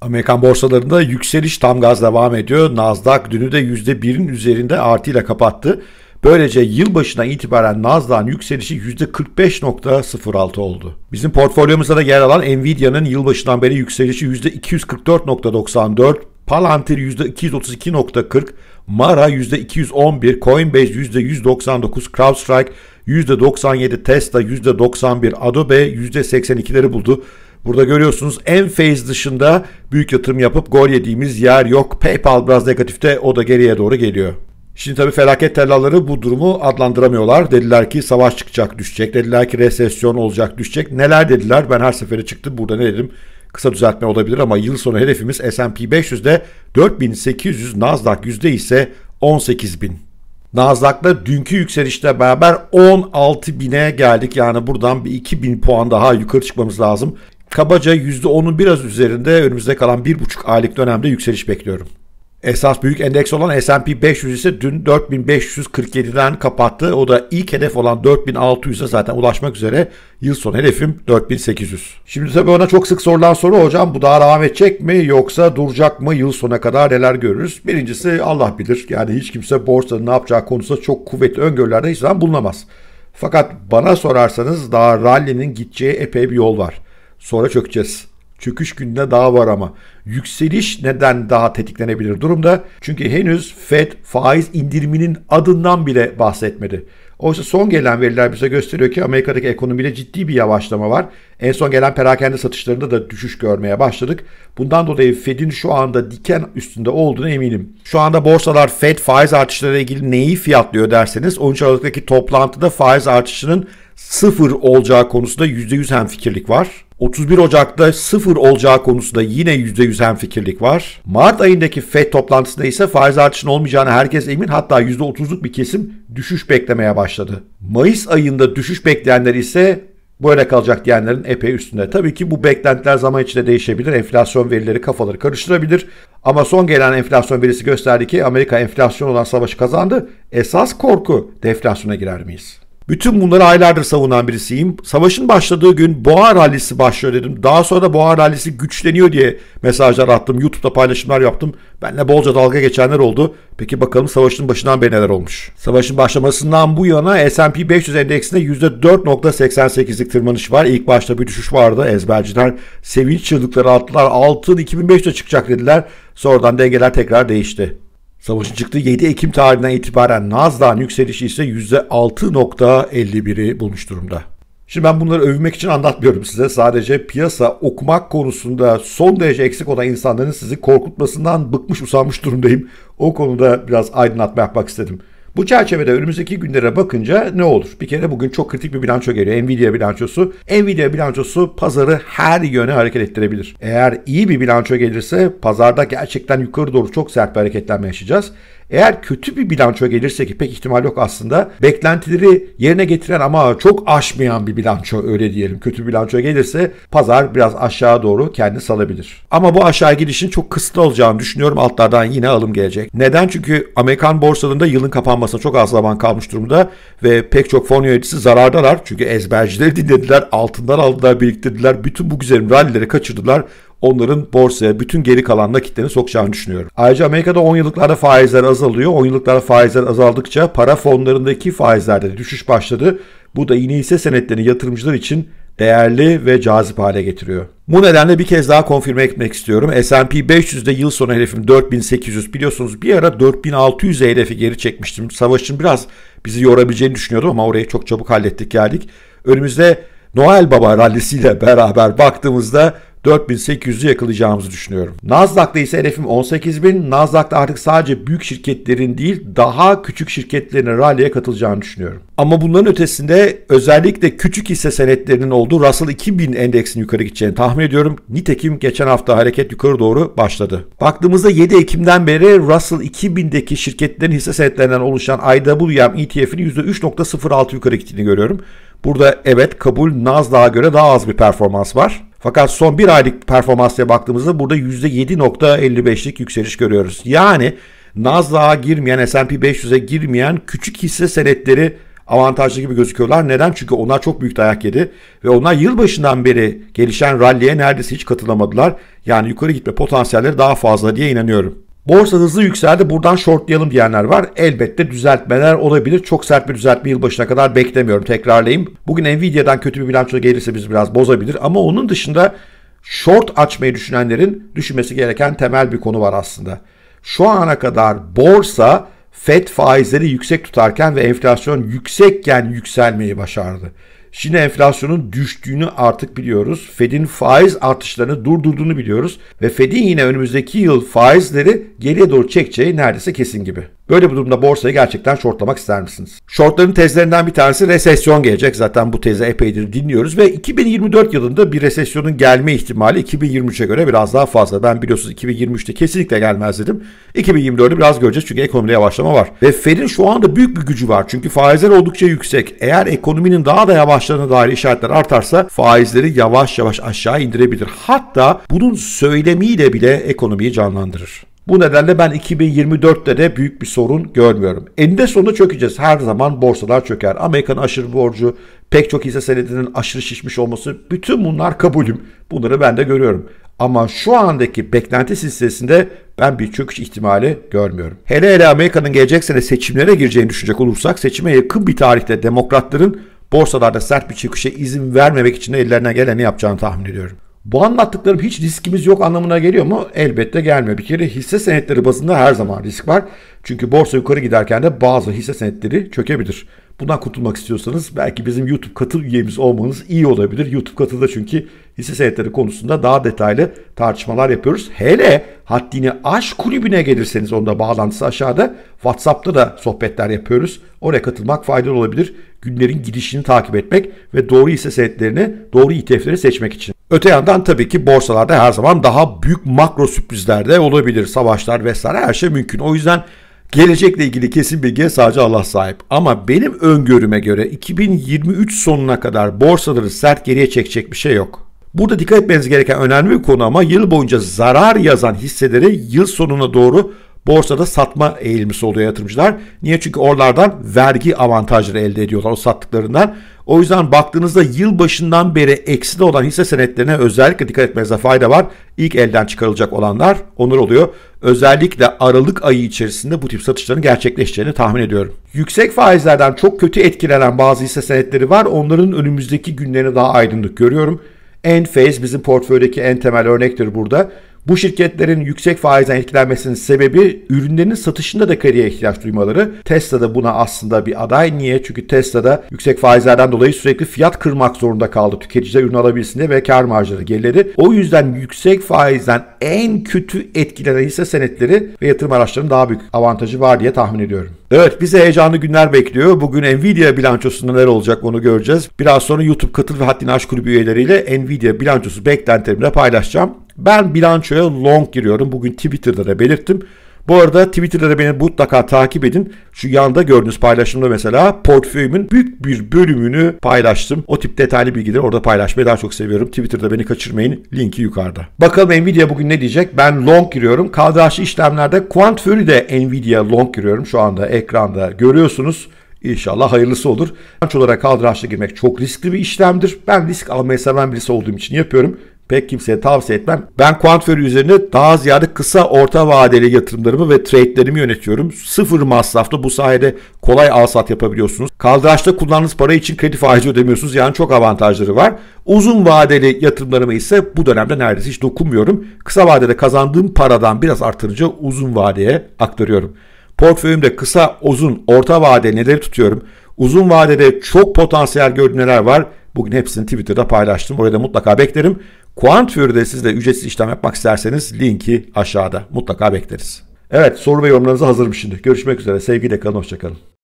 Amerikan borsalarında yükseliş tam gaz devam ediyor. Nasdaq dünü de %1'in üzerinde artıyla kapattı. Böylece yılbaşına itibaren Nasdaq'ın yükselişi %45.06 oldu. Bizim portföyümüzde de yer alan Nvidia'nın yılbaşından beri yükselişi %244.94, Palantir %232.40, Mara %211, Coinbase %199, CrowdStrike %97, Tesla %91, Adobe %82'leri buldu. Burada görüyorsunuz en phase dışında büyük yatırım yapıp gol yediğimiz yer yok. PayPal biraz negatifte o da geriye doğru geliyor. Şimdi tabii felaket tellaları bu durumu adlandıramıyorlar. Dediler ki savaş çıkacak, düşecek. Dediler ki resesyon olacak, düşecek. Neler dediler? Ben her seferi çıktım. Burada ne dedim? Kısa düzeltme olabilir ama yıl sonu hedefimiz S&P 500'de 4800, Nasdaq yüzde ise 18000. Nasdaq'la dünkü yükselişle beraber 16.000'e geldik. Yani buradan bir 2000 puan daha yukarı çıkmamız lazım. Kabaca %10'un biraz üzerinde önümüzde kalan 1,5 aylık dönemde yükseliş bekliyorum. Esas büyük endeks olan S&P 500 ise dün 4547'den kapattı. O da ilk hedef olan 4600'e zaten ulaşmak üzere. Yıl sonu hedefim 4800. Şimdi tabii ona çok sık sorulan soru hocam bu daha devam edecek mi yoksa duracak mı yıl sona kadar neler görürüz? Birincisi Allah bilir. Yani hiç kimse borsanın ne yapacağı konusunda çok kuvvetli öngörülerde hiç zaman bulunamaz. Fakat bana sorarsanız daha rally'nin gideceği epey bir yol var. Sonra çökeceğiz. Çöküş gününe daha var ama. Yükseliş neden daha tetiklenebilir durumda? Çünkü henüz Fed faiz indiriminin adından bile bahsetmedi. Oysa son gelen veriler bize gösteriyor ki Amerika'daki ekonomide ciddi bir yavaşlama var. En son gelen perakende satışlarında da düşüş görmeye başladık. Bundan dolayı Fed'in şu anda diken üstünde olduğunu eminim. Şu anda borsalar Fed faiz artışlarıyla ilgili neyi fiyatlıyor derseniz 13 Aralık'taki toplantıda faiz artışının sıfır olacağı konusunda %100 hemfikirlik var. 31 Ocak'ta sıfır olacağı konusunda yine %100 hemfikirlik var. Mart ayındaki FED toplantısında ise faiz artışının olmayacağına herkes emin hatta %30'luk bir kesim düşüş beklemeye başladı. Mayıs ayında düşüş bekleyenler ise böyle kalacak diyenlerin epey üstünde. Tabii ki bu beklentiler zaman içinde değişebilir. Enflasyon verileri kafaları karıştırabilir. Ama son gelen enflasyon verisi gösterdi ki Amerika enflasyon olan savaşı kazandı. Esas korku deflasyona girer miyiz? Bütün bunları aylardır savunan birisiyim. Savaşın başladığı gün Boğa Rallisi başlıyor dedim. Daha sonra da Boğa Rallisi güçleniyor diye mesajlar attım. YouTube'da paylaşımlar yaptım. Benle bolca dalga geçenler oldu. Peki bakalım savaşın başından beri neler olmuş? Savaşın başlamasından bu yana S&P 500 endeksinde %4.88'lik tırmanış var. İlk başta bir düşüş vardı. Ezberciler sevinç çığlıkları attılar. Altın 2500'e çıkacak dediler. Sonradan dengeler tekrar değişti. Savaşın çıktığı 7 Ekim tarihinden itibaren Nasdaq'ın yükselişi ise %6.51'i bulmuş durumda. Şimdi ben bunları övmek için anlatmıyorum size. Sadece piyasa okumak konusunda son derece eksik olan insanların sizi korkutmasından bıkmış usanmış durumdayım. O konuda biraz aydınlatma yapmak istedim. Bu çerçevede önümüzdeki günlere bakınca ne olur? Bir kere bugün çok kritik bir bilanço geliyor. Nvidia bilançosu. Nvidia bilançosu pazarı her yöne hareket ettirebilir. Eğer iyi bir bilanço gelirse pazarda gerçekten yukarı doğru çok sert bir hareketlenme yaşayacağız. Eğer kötü bir bilanço gelirse ki pek ihtimal yok aslında beklentileri yerine getiren ama çok aşmayan bir bilanço öyle diyelim. Kötü bilanço gelirse pazar biraz aşağı doğru kendini salabilir. Ama bu aşağı gidişin çok kısıtlı olacağını düşünüyorum. Altlardan yine alım gelecek. Neden? Çünkü Amerikan borsalarında yılın kapanmasına çok az zaman kalmış durumda ve pek çok fon yöneticisi zarardalar. Çünkü ezbercileri dinlediler, altından aldılar, biriktirdiler. Bütün bu güzelim rallilere kaçırdılar onların borsaya bütün geri kalan nakitlerini sokacağını düşünüyorum. Ayrıca Amerika'da 10 yıllıklarda faizler azalıyor. 10 yıllıklarda faizler azaldıkça para fonlarındaki faizlerde düşüş başladı. Bu da yine hisse senetlerini yatırımcılar için değerli ve cazip hale getiriyor. Bu nedenle bir kez daha konfirme etmek istiyorum. S&P 500'de yıl sonu hedefim 4800 biliyorsunuz bir ara 4600 hedefi geri çekmiştim. Savaşın biraz bizi yorabileceğini düşünüyordum ama orayı çok çabuk hallettik geldik. Önümüzde Noel Baba rallisiyle beraber baktığımızda 4800'ü yakalayacağımızı düşünüyorum. Nasdaq'ta ise hedefim 18000. Nasdaq'ta artık sadece büyük şirketlerin değil daha küçük şirketlerin rally'e katılacağını düşünüyorum. Ama bunların ötesinde özellikle küçük hisse senetlerinin olduğu Russell 2000 endeksinin yukarı gideceğini tahmin ediyorum. Nitekim geçen hafta hareket yukarı doğru başladı. Baktığımızda 7 Ekim'den beri Russell 2000'deki şirketlerin hisse senetlerinden oluşan IWM ETF'inin %3.06 yukarı gittiğini görüyorum. Burada evet kabul Nasdaq'a göre daha az bir performans var. Fakat son bir aylık performansa baktığımızda burada %7.55'lik yükseliş görüyoruz. Yani Nasdaq'a girmeyen, S&P 500'e girmeyen küçük hisse senetleri avantajlı gibi gözüküyorlar. Neden? Çünkü onlar çok büyük dayak yedi ve onlar yılbaşından beri gelişen ralliye neredeyse hiç katılamadılar. Yani yukarı gitme potansiyelleri daha fazla diye inanıyorum. Borsa hızlı yükseldi buradan shortlayalım diyenler var. Elbette düzeltmeler olabilir. Çok sert bir düzeltme yılbaşına kadar beklemiyorum. Tekrarlayayım. Bugün Nvidia'dan kötü bir bilanço gelirse biz biraz bozabilir. Ama onun dışında short açmayı düşünenlerin düşünmesi gereken temel bir konu var aslında. Şu ana kadar borsa FED faizleri yüksek tutarken ve enflasyon yüksekken yükselmeyi başardı. Şimdi enflasyonun düştüğünü artık biliyoruz. Fed'in faiz artışlarını durdurduğunu biliyoruz ve Fed'in yine önümüzdeki yıl faizleri geriye doğru çekeceği neredeyse kesin gibi. Böyle bir durumda borsayı gerçekten shortlamak ister misiniz? Shortların tezlerinden bir tanesi resesyon gelecek. Zaten bu tezi epeydir dinliyoruz ve 2024 yılında bir resesyonun gelme ihtimali 2023'e göre biraz daha fazla. Ben biliyorsunuz 2023'te kesinlikle gelmez dedim. 2024'ü biraz göreceğiz çünkü ekonomide yavaşlama var. Ve Fed'in şu anda büyük bir gücü var. Çünkü faizler oldukça yüksek. Eğer ekonominin daha da yavaşlarına dair işaretler artarsa faizleri yavaş yavaş aşağı indirebilir. Hatta bunun söylemiyle bile ekonomiyi canlandırır. Bu nedenle ben 2024'te de büyük bir sorun görmüyorum. Eninde sonunda çökeceğiz. Her zaman borsalar çöker. Amerika'nın aşırı borcu, pek çok hisse senedinin aşırı şişmiş olması bütün bunlar kabulüm. Bunları ben de görüyorum. Ama şu andaki beklenti silsilesinde ben bir çöküş ihtimali görmüyorum. Hele hele Amerika'nın gelecek sene seçimlere gireceğini düşünecek olursak seçime yakın bir tarihte demokratların borsalarda sert bir çöküşe izin vermemek için de ellerinden geleni yapacağını tahmin ediyorum. Bu anlattıklarım hiç riskimiz yok anlamına geliyor mu? Elbette gelmiyor. Bir kere hisse senetleri bazında her zaman risk var. Çünkü borsa yukarı giderken de bazı hisse senetleri çökebilir. Bundan kurtulmak istiyorsanız belki bizim YouTube katıl üyemiz olmanız iyi olabilir. YouTube katılda çünkü hisse senetleri konusunda daha detaylı tartışmalar yapıyoruz. Hele haddini aş kulübüne gelirseniz onda bağlantısı aşağıda. WhatsApp'ta da sohbetler yapıyoruz. Oraya katılmak faydalı olabilir. Günlerin gidişini takip etmek ve doğru hisse senetlerini, doğru ETF'leri seçmek için. Öte yandan tabii ki borsalarda her zaman daha büyük makro sürprizler de olabilir. Savaşlar vesaire her şey mümkün. O yüzden gelecekle ilgili kesin bilgiye sadece Allah sahip. Ama benim öngörüme göre 2023 sonuna kadar borsaları sert geriye çekecek bir şey yok. Burada dikkat etmeniz gereken önemli bir konu ama yıl boyunca zarar yazan hisseleri yıl sonuna doğru borsada satma eğilimlisi oluyor yatırımcılar. Niye? Çünkü oralardan vergi avantajları elde ediyorlar o sattıklarından. O yüzden baktığınızda yıl başından beri ekside olan hisse senetlerine özellikle dikkat etmenize fayda var. İlk elden çıkarılacak olanlar onur oluyor. Özellikle Aralık ayı içerisinde bu tip satışların gerçekleşeceğini tahmin ediyorum. Yüksek faizlerden çok kötü etkilenen bazı hisse senetleri var. Onların önümüzdeki günlerini daha aydınlık görüyorum. Enphase bizim portföydeki en temel örnektir burada. Bu şirketlerin yüksek faizden etkilenmesinin sebebi ürünlerinin satışında da krediye ihtiyaç duymaları. Tesla da buna aslında bir aday. Niye? Çünkü Tesla da yüksek faizlerden dolayı sürekli fiyat kırmak zorunda kaldı tüketiciler ürün alabilsin diye ve kar marjları geriledi. O yüzden yüksek faizden en kötü etkilenen hisse senetleri ve yatırım araçlarının daha büyük avantajı var diye tahmin ediyorum. Evet bize heyecanlı günler bekliyor. Bugün Nvidia bilançosunda neler olacak onu göreceğiz. Biraz sonra YouTube katıl ve haddini aş kulübü üyeleriyle Nvidia bilançosu beklentilerimle paylaşacağım. Ben bilançoya long giriyorum. Bugün Twitter'da da belirttim. Bu arada Twitter'da da beni mutlaka takip edin. Şu yanda gördüğünüz paylaşımda mesela portföyümün büyük bir bölümünü paylaştım. O tip detaylı bilgileri orada paylaşmayı daha çok seviyorum. Twitter'da beni kaçırmayın. Linki yukarıda. Bakalım Nvidia bugün ne diyecek? Ben long giriyorum. KDH işlemlerde quant de Nvidia long giriyorum. Şu anda ekranda görüyorsunuz. İnşallah hayırlısı olur. Branş olarak kaldıraçla girmek çok riskli bir işlemdir. Ben risk almayı seven birisi olduğum için yapıyorum pek kimseye tavsiye etmem. Ben kuantföy üzerine daha ziyade kısa orta vadeli yatırımlarımı ve trade'lerimi yönetiyorum. Sıfır masraflı bu sayede kolay alsat yapabiliyorsunuz. Kaldıraçta kullandığınız para için kredi faizi ödemiyorsunuz. Yani çok avantajları var. Uzun vadeli yatırımlarımı ise bu dönemde neredeyse hiç dokunmuyorum. Kısa vadede kazandığım paradan biraz artırınca uzun vadeye aktarıyorum. Portföyümde kısa, uzun, orta vadeli neleri tutuyorum? Uzun vadede çok potansiyel gördüğüm neler var? Bugün hepsini Twitter'da paylaştım. Orada mutlaka beklerim. Kuantfury'de siz de ücretsiz işlem yapmak isterseniz linki aşağıda. Mutlaka bekleriz. Evet soru ve yorumlarınızı hazırım şimdi. Görüşmek üzere. Sevgiyle kalın. Hoşçakalın.